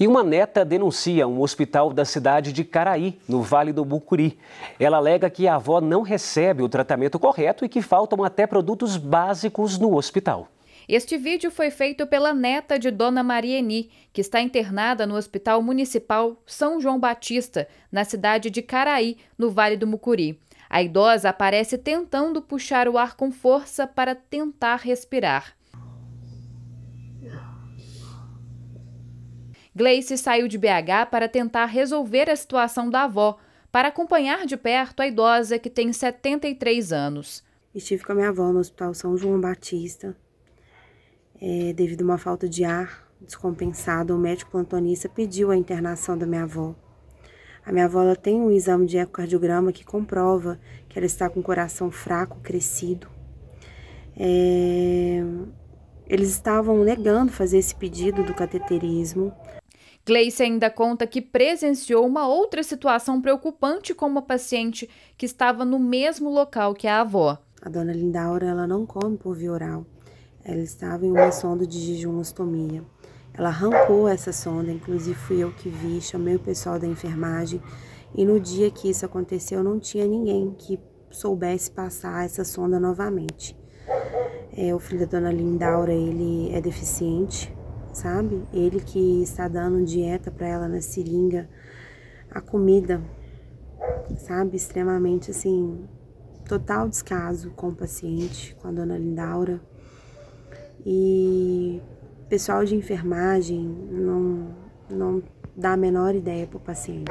E uma neta denuncia um hospital da cidade de Caraí, no Vale do Bucuri. Ela alega que a avó não recebe o tratamento correto e que faltam até produtos básicos no hospital. Este vídeo foi feito pela neta de Dona Marieni, que está internada no Hospital Municipal São João Batista, na cidade de Caraí, no Vale do Mucuri. A idosa aparece tentando puxar o ar com força para tentar respirar. Gleice saiu de BH para tentar resolver a situação da avó, para acompanhar de perto a idosa que tem 73 anos. Estive com a minha avó no Hospital São João Batista, é, devido a uma falta de ar descompensada, o médico plantonista pediu a internação da minha avó. A minha avó tem um exame de ecocardiograma que comprova que ela está com o coração fraco, crescido. É... Eles estavam negando fazer esse pedido do cateterismo, Gleice ainda conta que presenciou uma outra situação preocupante com uma paciente que estava no mesmo local que a avó. A dona Lindaura ela não come por via oral. Ela estava em uma sonda de jejumostomia. Ela arrancou essa sonda, inclusive fui eu que vi, chamei o pessoal da enfermagem. E no dia que isso aconteceu, não tinha ninguém que soubesse passar essa sonda novamente. É, o filho da dona Lindaura, ele é deficiente, sabe? Ele que está dando dieta para ela na seringa, a comida, sabe? Extremamente assim, total descaso com o paciente, com a dona Lindaura. E pessoal de enfermagem não, não dá a menor ideia para o paciente.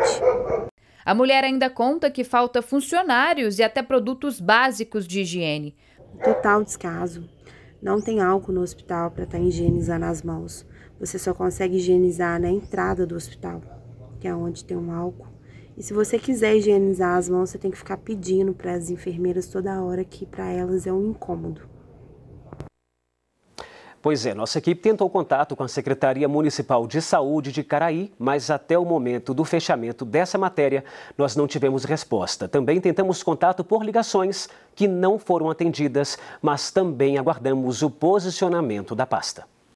A mulher ainda conta que falta funcionários e até produtos básicos de higiene. Total descaso. Não tem álcool no hospital para estar tá higienizando as mãos. Você só consegue higienizar na entrada do hospital, que é onde tem um álcool. E se você quiser higienizar as mãos, você tem que ficar pedindo para as enfermeiras toda hora, que para elas é um incômodo. Pois é, nossa equipe tentou contato com a Secretaria Municipal de Saúde de Caraí, mas até o momento do fechamento dessa matéria, nós não tivemos resposta. Também tentamos contato por ligações que não foram atendidas, mas também aguardamos o posicionamento da pasta.